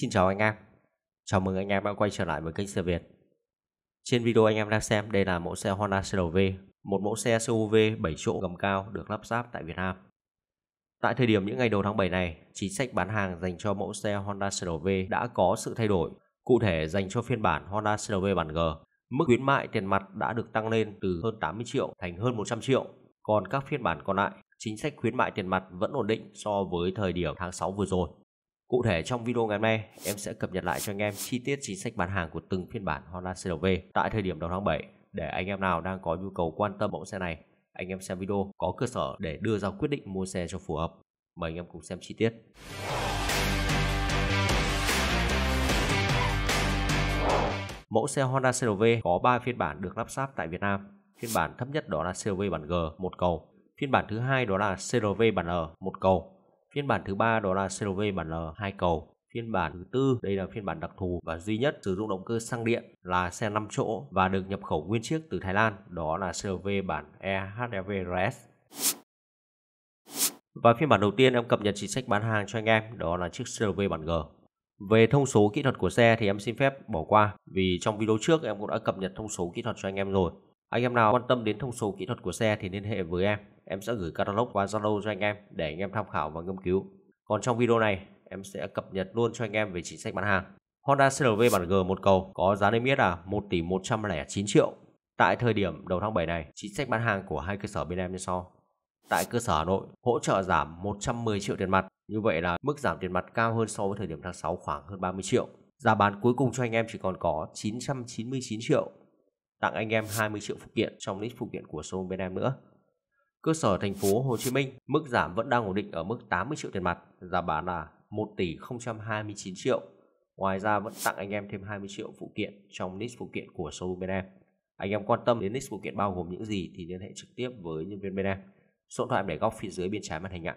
Xin chào anh em Chào mừng anh em đã quay trở lại với kênh xe Việt Trên video anh em đang xem đây là mẫu xe Honda CRV Một mẫu xe SUV 7 chỗ gầm cao được lắp ráp tại Việt Nam Tại thời điểm những ngày đầu tháng 7 này Chính sách bán hàng dành cho mẫu xe Honda CRV đã có sự thay đổi Cụ thể dành cho phiên bản Honda CRV bản G Mức khuyến mại tiền mặt đã được tăng lên từ hơn 80 triệu thành hơn 100 triệu Còn các phiên bản còn lại Chính sách khuyến mại tiền mặt vẫn ổn định so với thời điểm tháng 6 vừa rồi Cụ thể trong video ngày hôm nay, em sẽ cập nhật lại cho anh em chi tiết chính sách bán hàng của từng phiên bản Honda CRV tại thời điểm đầu tháng 7 để anh em nào đang có nhu cầu quan tâm mẫu xe này, anh em xem video có cơ sở để đưa ra quyết định mua xe cho phù hợp. Mời anh em cùng xem chi tiết. Mẫu xe Honda CRV có 3 phiên bản được lắp ráp tại Việt Nam. Phiên bản thấp nhất đó là CRV bản G một cầu, phiên bản thứ hai đó là CRV bản L một cầu Phiên bản thứ ba đó là CRV bản L hai cầu phiên bản thứ tư đây là phiên bản đặc thù và duy nhất sử dụng động cơ xăng điện là xe 5 chỗ và được nhập khẩu nguyên chiếc từ Thái Lan đó là CRV bản EHEV RS và phiên bản đầu tiên em cập nhật chính sách bán hàng cho anh em đó là chiếc CRV bản G về thông số kỹ thuật của xe thì em xin phép bỏ qua vì trong video trước em cũng đã cập nhật thông số kỹ thuật cho anh em rồi anh em nào quan tâm đến thông số kỹ thuật của xe thì liên hệ với em em sẽ gửi catalog qua Zalo cho anh em để anh em tham khảo và nghiên cứu. Còn trong video này, em sẽ cập nhật luôn cho anh em về chính sách bán hàng. Honda CRV bản G một cầu có giá niêm yết là 1 tỷ 109 triệu. Tại thời điểm đầu tháng 7 này, chính sách bán hàng của hai cơ sở bên em như sau. Tại cơ sở Hà Nội, hỗ trợ giảm 110 triệu tiền mặt. Như vậy là mức giảm tiền mặt cao hơn so với thời điểm tháng 6 khoảng hơn 30 triệu. Giá bán cuối cùng cho anh em chỉ còn có 999 triệu. Tặng anh em 20 triệu phụ kiện trong list phụ kiện của showroom bên em nữa. Cơ sở thành phố Hồ Chí Minh, mức giảm vẫn đang ổn định ở mức 80 triệu tiền mặt, giá bán là 1 tỷ 029 triệu. Ngoài ra vẫn tặng anh em thêm 20 triệu phụ kiện trong list phụ kiện của showroom bên em. Anh em quan tâm đến list phụ kiện bao gồm những gì thì liên hệ trực tiếp với nhân viên bên em. Số điện thoại em để góc phía dưới bên trái màn hình ạ.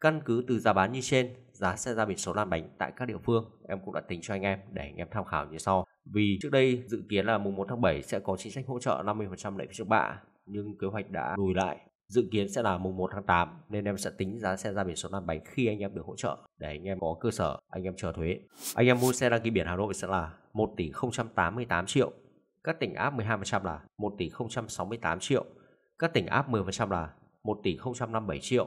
Căn cứ từ giá bán như trên, giá xe ra biển số lăn bánh tại các địa phương em cũng đã tính cho anh em để anh em tham khảo như sau. Vì trước đây dự kiến là mùng 1 tháng 7 sẽ có chính sách hỗ trợ 50% lệ phí trước bạ nhưng kế hoạch đã lùi lại dự kiến sẽ là mùng 1 tháng 8 nên em sẽ tính giá xe ra biển số lăn bánh khi anh em được hỗ trợ để anh em có cơ sở anh em chờ thuế. Anh em mua xe đăng ký biển Hà Nội sẽ là 1 tỷ 088 triệu. Các tỉnh áp 12% là 1 tỷ 068 triệu. Các tỉnh áp 10% là 1 tỷ 057 triệu.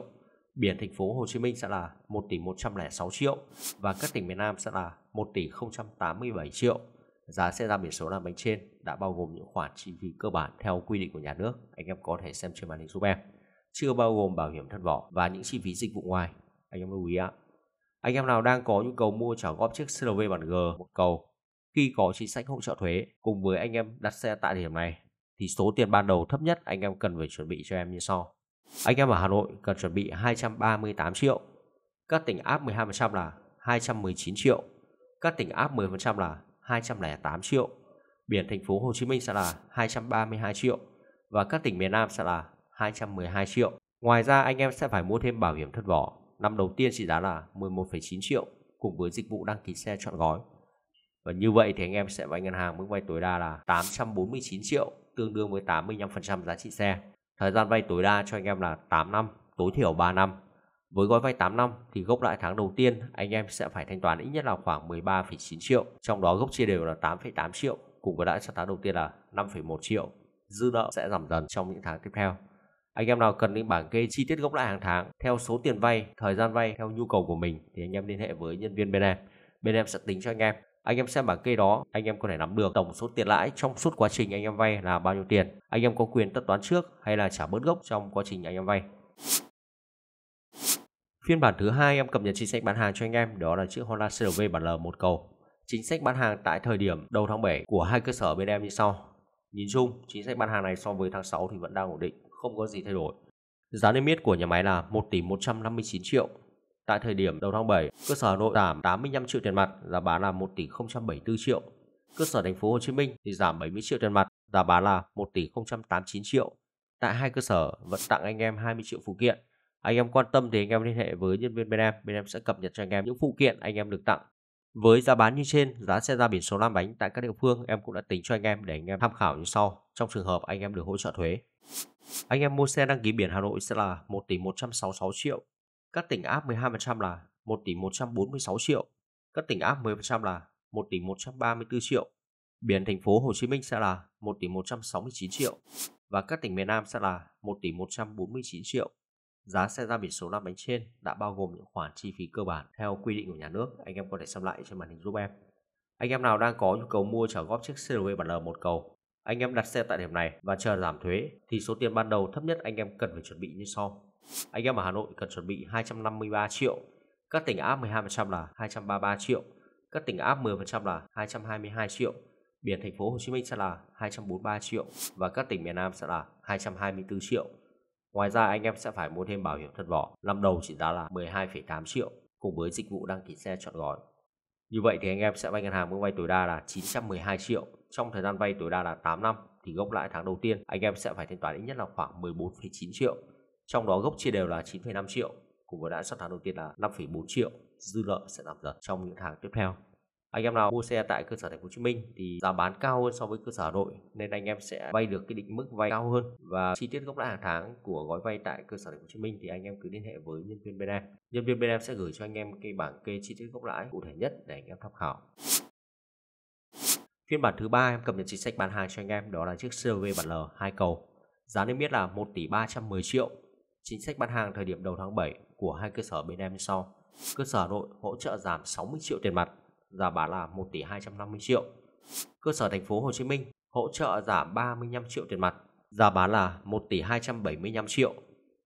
Biển thành phố Hồ Chí Minh sẽ là 1 tỷ 106 triệu và các tỉnh miền Nam sẽ là 1 tỷ 087 triệu giá sẽ ra biển số là bánh trên đã bao gồm những khoản chi phí cơ bản theo quy định của nhà nước. Anh em có thể xem trên màn hình giúp em. Chưa bao gồm bảo hiểm thân vỏ và những chi phí dịch vụ ngoài. Anh em lưu ý ạ. Anh em nào đang có nhu cầu mua trả góp chiếc CRV bản G một cầu khi có chính sách hỗ trợ thuế cùng với anh em đặt xe tại điểm này thì số tiền ban đầu thấp nhất anh em cần phải chuẩn bị cho em như sau. Anh em ở Hà Nội cần chuẩn bị 238 triệu. Các tỉnh áp 12% là 219 triệu. Các tỉnh áp 10% là 208 triệu, biển thành phố Hồ Chí Minh sẽ là 232 triệu và các tỉnh miền Nam sẽ là 212 triệu. Ngoài ra anh em sẽ phải mua thêm bảo hiểm thất vỏ, năm đầu tiên trị giá là 11,9 triệu cùng với dịch vụ đăng ký xe chọn gói. Và như vậy thì anh em sẽ vay ngân hàng mức vay tối đa là 849 triệu, tương đương với 85% giá trị xe. Thời gian vay tối đa cho anh em là 8 năm, tối thiểu 3 năm với gói vay 8 năm thì gốc lãi tháng đầu tiên anh em sẽ phải thanh toán ít nhất là khoảng 13,9 triệu, trong đó gốc chia đều là 8,8 triệu, cùng với lãi cho tháng đầu tiên là 5,1 triệu. Dư nợ sẽ giảm dần trong những tháng tiếp theo. Anh em nào cần những bảng kê chi tiết gốc lãi hàng tháng theo số tiền vay, thời gian vay theo nhu cầu của mình thì anh em liên hệ với nhân viên bên em. Bên em sẽ tính cho anh em. Anh em xem bảng kê đó, anh em có thể nắm được tổng số tiền lãi trong suốt quá trình anh em vay là bao nhiêu tiền. Anh em có quyền tất toán trước hay là trả bớt gốc trong quá trình anh em vay. Phiên bản thứ hai em cập nhật chính sách bán hàng cho anh em đó là chiếc Honda CRV bản L một cầu. Chính sách bán hàng tại thời điểm đầu tháng 7 của hai cơ sở bên em như sau. Nhìn chung, chính sách bán hàng này so với tháng 6 thì vẫn đang ổn định, không có gì thay đổi. Giá niêm yết của nhà máy là 1 tỷ 159 triệu. Tại thời điểm đầu tháng 7, cơ sở Hà Nội giảm 85 triệu tiền mặt, giá bán là 1 tỷ 074 triệu. Cơ sở thành phố Hồ Chí Minh thì giảm 70 triệu tiền mặt, giá bán là 1 tỷ 089 triệu. Tại hai cơ sở vẫn tặng anh em 20 triệu phụ kiện anh em quan tâm thì anh em liên hệ với nhân viên bên em, bên em sẽ cập nhật cho anh em những phụ kiện anh em được tặng. Với giá bán như trên, giá xe ra biển số Nam bánh tại các địa phương em cũng đã tính cho anh em để anh em tham khảo như sau trong trường hợp anh em được hỗ trợ thuế. Anh em mua xe đăng ký biển Hà Nội sẽ là 1 tỷ 166 triệu, các tỉnh áp 12% là 1 tỷ 146 triệu, các tỉnh áp 10% là 1 tỷ 134 triệu, biển thành phố Hồ Chí Minh sẽ là 1 tỷ 169 triệu và các tỉnh miền Nam sẽ là 1 tỷ 149 triệu. Giá xe ra biển số năm bánh trên đã bao gồm những khoản chi phí cơ bản theo quy định của nhà nước. Anh em có thể xem lại trên màn hình giúp em. Anh em nào đang có nhu cầu mua trả góp chiếc CRV bản L một cầu, anh em đặt xe tại điểm này và chờ giảm thuế thì số tiền ban đầu thấp nhất anh em cần phải chuẩn bị như sau. Anh em ở Hà Nội cần chuẩn bị 253 triệu, các tỉnh áp 12% là 233 triệu, các tỉnh áp 10% là 222 triệu, biển thành phố Hồ Chí Minh sẽ là 243 triệu và các tỉnh miền Nam sẽ là 224 triệu. Ngoài ra anh em sẽ phải mua thêm bảo hiểm thân vỏ, năm đầu trị giá là 12,8 triệu cùng với dịch vụ đăng ký xe chọn gói. Như vậy thì anh em sẽ vay ngân hàng mức vay tối đa là 912 triệu, trong thời gian vay tối đa là 8 năm thì gốc lãi tháng đầu tiên anh em sẽ phải thanh toán ít nhất là khoảng 14,9 triệu, trong đó gốc chia đều là 9,5 triệu cùng với lãi suất tháng đầu tiên là 5,4 triệu, dư nợ sẽ giảm dần trong những tháng tiếp theo anh em nào mua xe tại cơ sở thành phố Hồ Chí Minh thì giá bán cao hơn so với cơ sở Hà Nội nên anh em sẽ vay được cái định mức vay cao hơn và chi tiết gốc lãi hàng tháng của gói vay tại cơ sở thành phố Hồ Chí Minh thì anh em cứ liên hệ với nhân viên bên em. Nhân viên bên em sẽ gửi cho anh em cái bảng kê chi tiết gốc lãi cụ thể nhất để anh em tham khảo. Phiên bản thứ ba em cập nhật chính sách bán hàng cho anh em đó là chiếc CRV bản L hai cầu. Giá niêm yết là 1 tỷ 310 triệu. Chính sách bán hàng thời điểm đầu tháng 7 của hai cơ sở bên em như sau. Cơ sở Hà Nội hỗ trợ giảm 60 triệu tiền mặt giá bán là 1 tỷ 250 triệu. Cơ sở thành phố Hồ Chí Minh hỗ trợ giảm 35 triệu tiền mặt, giá bán là 1 tỷ 275 triệu.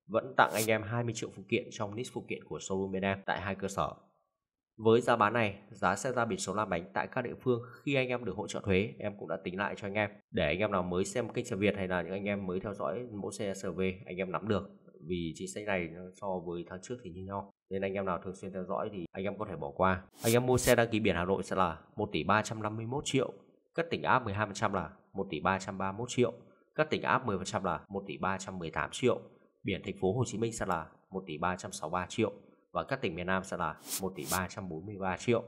Vẫn tặng anh em 20 triệu phụ kiện trong list phụ kiện của showroom bên em tại hai cơ sở. Với giá bán này, giá xe ra biển số la bánh tại các địa phương khi anh em được hỗ trợ thuế, em cũng đã tính lại cho anh em để anh em nào mới xem kênh xe Việt hay là những anh em mới theo dõi mẫu xe SUV anh em nắm được vì chính sách này so với tháng trước thì như nhau nên anh em nào thường xuyên theo dõi thì anh em có thể bỏ qua. Anh em mua xe đăng ký biển Hà Nội sẽ là 1 tỷ 351 triệu, các tỉnh áp 12% là 1 tỷ 331 triệu, các tỉnh áp 10% là 1 tỷ 318 triệu, biển thành phố Hồ Chí Minh sẽ là 1 tỷ 363 triệu và các tỉnh miền Nam sẽ là 1 tỷ 343 triệu.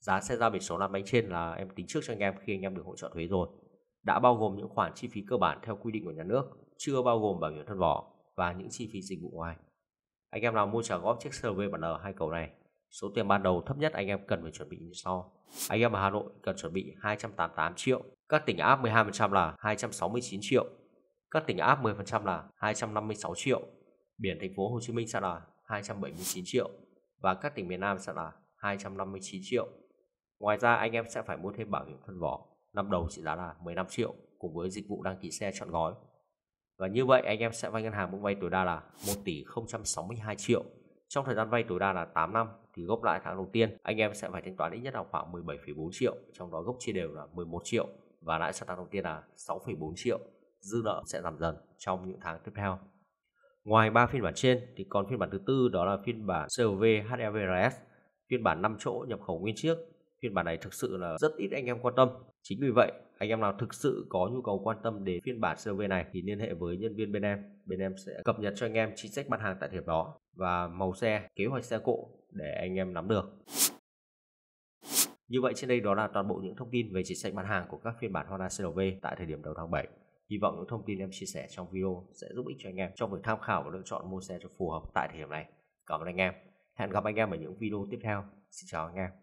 Giá xe ra biển số năm bánh trên là em tính trước cho anh em khi anh em được hỗ trợ thuế rồi. Đã bao gồm những khoản chi phí cơ bản theo quy định của nhà nước, chưa bao gồm bảo hiểm thân vỏ và những chi phí dịch vụ ngoài. Anh em nào mua trả góp chiếc CRV bản L hai cầu này, số tiền ban đầu thấp nhất anh em cần phải chuẩn bị như sau. Anh em ở Hà Nội cần chuẩn bị 288 triệu, các tỉnh áp 12% là 269 triệu, các tỉnh áp 10% là 256 triệu, biển thành phố Hồ Chí Minh sẽ là 279 triệu và các tỉnh miền Nam sẽ là 259 triệu. Ngoài ra anh em sẽ phải mua thêm bảo hiểm thân vỏ, năm đầu trị giá là 15 triệu cùng với dịch vụ đăng ký xe chọn gói và như vậy anh em sẽ vay ngân hàng mức vay tối đa là 1 tỷ 062 triệu trong thời gian vay tối đa là 8 năm thì gốc lãi tháng đầu tiên anh em sẽ phải thanh toán ít nhất là khoảng 17,4 triệu, trong đó gốc chia đều là 11 triệu và lãi sau tháng đầu tiên là 6,4 triệu. Dư nợ sẽ giảm dần trong những tháng tiếp theo. Ngoài ba phiên bản trên thì còn phiên bản thứ tư đó là phiên bản COV HEVRS, phiên bản 5 chỗ nhập khẩu nguyên chiếc phiên bản này thực sự là rất ít anh em quan tâm. Chính vì vậy, anh em nào thực sự có nhu cầu quan tâm đến phiên bản COV này thì liên hệ với nhân viên bên em. Bên em sẽ cập nhật cho anh em chính sách mặt hàng tại điểm đó và màu xe, kế hoạch xe cộ để anh em nắm được. Như vậy trên đây đó là toàn bộ những thông tin về chính sách bán hàng của các phiên bản Honda CRV tại thời điểm đầu tháng 7. Hy vọng những thông tin em chia sẻ trong video sẽ giúp ích cho anh em trong việc tham khảo và lựa chọn mua xe cho phù hợp tại thời điểm này. Cảm ơn anh em. Hẹn gặp anh em ở những video tiếp theo. Xin chào anh em.